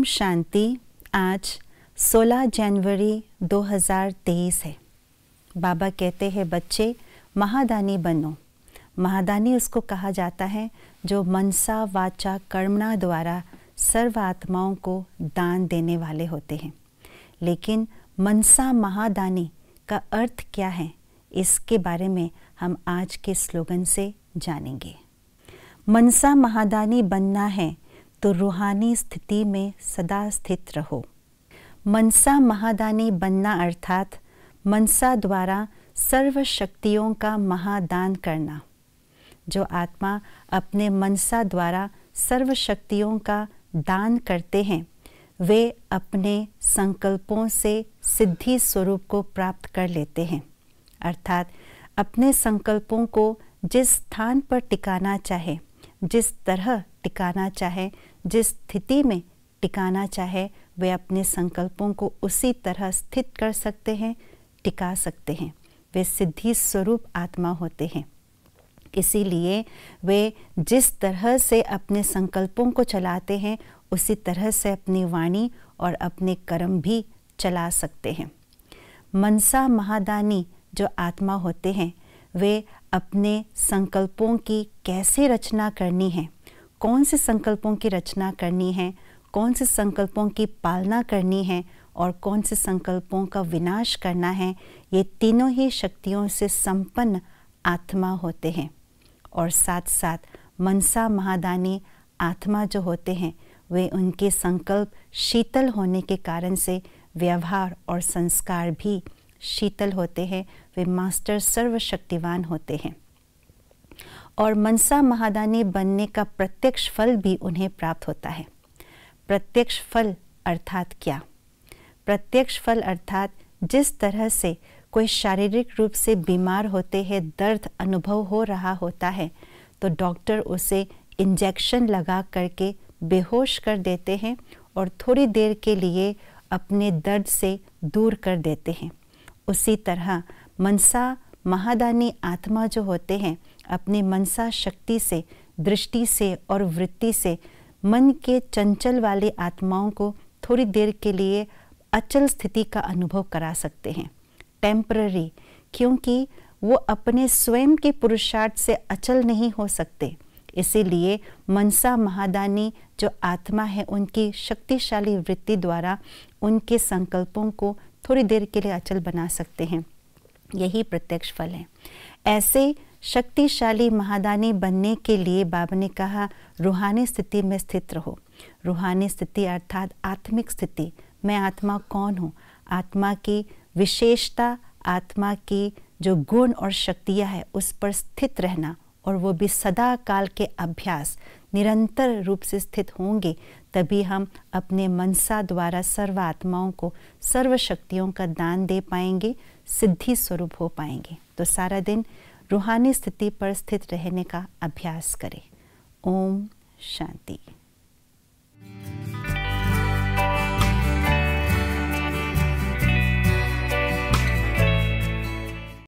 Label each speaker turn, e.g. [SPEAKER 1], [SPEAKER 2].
[SPEAKER 1] ओम शांति आज 16 जनवरी 2023 है बाबा कहते हैं बच्चे महादानी बनो महादानी उसको कहा जाता है जो मनसा वाचा कर्मणा द्वारा सर्व आत्माओं को दान देने वाले होते हैं लेकिन मनसा महादानी का अर्थ क्या है इसके बारे में हम आज के स्लोगन से जानेंगे मनसा महादानी बनना है तो रूहानी स्थिति में सदा स्थित रहो मनसा महादानी बनना अर्थात मनसा द्वारा सर्व शक्तियों का महादान करना जो आत्मा अपने मनसा द्वारा सर्व शक्तियों का दान करते हैं वे अपने संकल्पों से सिद्धि स्वरूप को प्राप्त कर लेते हैं अर्थात अपने संकल्पों को जिस स्थान पर टिकाना चाहे जिस तरह टिकाना चाहे जिस स्थिति में टिकाना चाहे वे अपने संकल्पों को उसी तरह स्थित कर सकते हैं टिका सकते हैं वे सिद्धि स्वरूप आत्मा होते हैं इसीलिए वे जिस तरह से अपने संकल्पों को चलाते हैं उसी तरह से अपनी वाणी और अपने कर्म भी चला सकते हैं मनसा महादानी जो आत्मा होते हैं वे अपने संकल्पों की कैसे रचना करनी है कौन से संकल्पों की रचना करनी है कौन से संकल्पों की पालना करनी है और कौन से संकल्पों का विनाश करना है ये तीनों ही शक्तियों से संपन्न आत्मा होते हैं और साथ साथ मनसा महादानी आत्मा जो होते हैं वे उनके संकल्प शीतल होने के कारण से व्यवहार और संस्कार भी शीतल होते हैं वे मास्टर सर्वशक्तिवान होते हैं और मनसा महादानी बनने का प्रत्यक्ष फल भी उन्हें प्राप्त होता है प्रत्यक्ष फल अर्थात क्या प्रत्यक्ष फल अर्थात जिस तरह से कोई शारीरिक रूप से बीमार होते हैं दर्द अनुभव हो रहा होता है तो डॉक्टर उसे इंजेक्शन लगा करके बेहोश कर देते हैं और थोड़ी देर के लिए अपने दर्द से दूर कर देते हैं उसी तरह मनसा महादानी आत्मा जो होते हैं अपने मनसा शक्ति से दृष्टि से और वृत्ति से मन के चंचल वाले आत्माओं को थोड़ी देर के लिए अचल स्थिति का अनुभव करा सकते हैं टेम्प्ररी क्योंकि वो अपने स्वयं के पुरुषार्थ से अचल नहीं हो सकते इसीलिए मनसा महादानी जो आत्मा है उनकी शक्तिशाली वृत्ति द्वारा उनके संकल्पों को थोड़ी देर के लिए अचल बना सकते हैं यही प्रत्यक्ष फल है ऐसे शक्तिशाली महादानी बनने के लिए बाबा ने कहा रूहानी स्थिति में स्थित रहो रूहानी स्थिति अर्थात आत्मिक स्थिति मैं आत्मा कौन हूँ आत्मा की विशेषता आत्मा की जो गुण और शक्तियाँ है उस पर स्थित रहना और वो भी सदा काल के अभ्यास निरंतर रूप से स्थित होंगे तभी हम अपने मनसा द्वारा सर्व आत्माओं को सर्व शक्तियों का दान दे पाएंगे सिद्धि स्वरूप हो पाएंगे तो सारा दिन रूहानी स्थिति पर स्थित रहने का अभ्यास करें ओम शांति